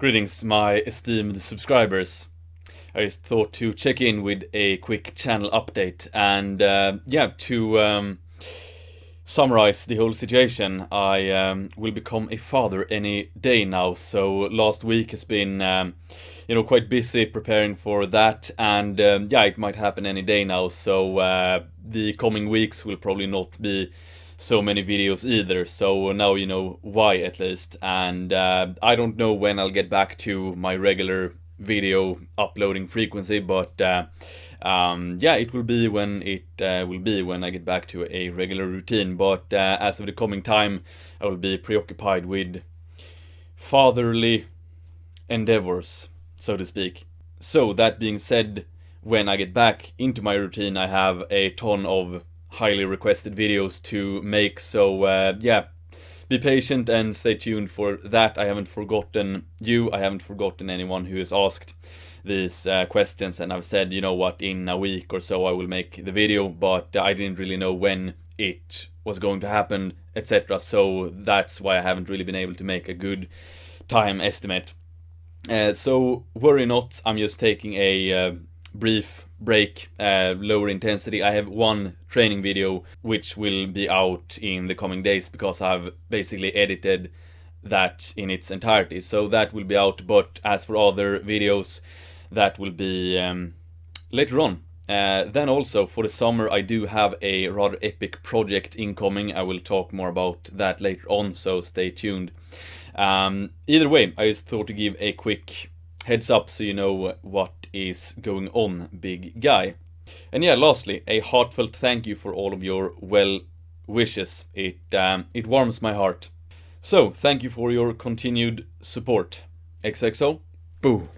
Greetings, my esteemed subscribers. I just thought to check in with a quick channel update and uh, yeah, to um, summarize the whole situation, I um, will become a father any day now. So last week has been, um, you know, quite busy preparing for that, and um, yeah, it might happen any day now. So uh, the coming weeks will probably not be so many videos either, so now you know why at least. And uh, I don't know when I'll get back to my regular video uploading frequency, but uh, um, yeah, it will be when it uh, will be when I get back to a regular routine. But uh, as of the coming time, I will be preoccupied with fatherly endeavors, so to speak. So that being said, when I get back into my routine, I have a ton of highly requested videos to make. So uh, yeah, be patient and stay tuned for that. I haven't forgotten you. I haven't forgotten anyone who has asked these uh, questions and I've said, you know what, in a week or so I will make the video, but uh, I didn't really know when it was going to happen, etc. So that's why I haven't really been able to make a good time estimate. Uh, so worry not, I'm just taking a uh, brief break, uh, lower intensity. I have one training video which will be out in the coming days because I've basically edited that in its entirety. So that will be out, but as for other videos, that will be um, later on. Uh, then also for the summer I do have a rather epic project incoming. I will talk more about that later on, so stay tuned. Um, either way, I just thought to give a quick heads up so you know what is going on, big guy. And yeah, lastly, a heartfelt thank you for all of your well wishes. It um, it warms my heart. So, thank you for your continued support. XXO, boo.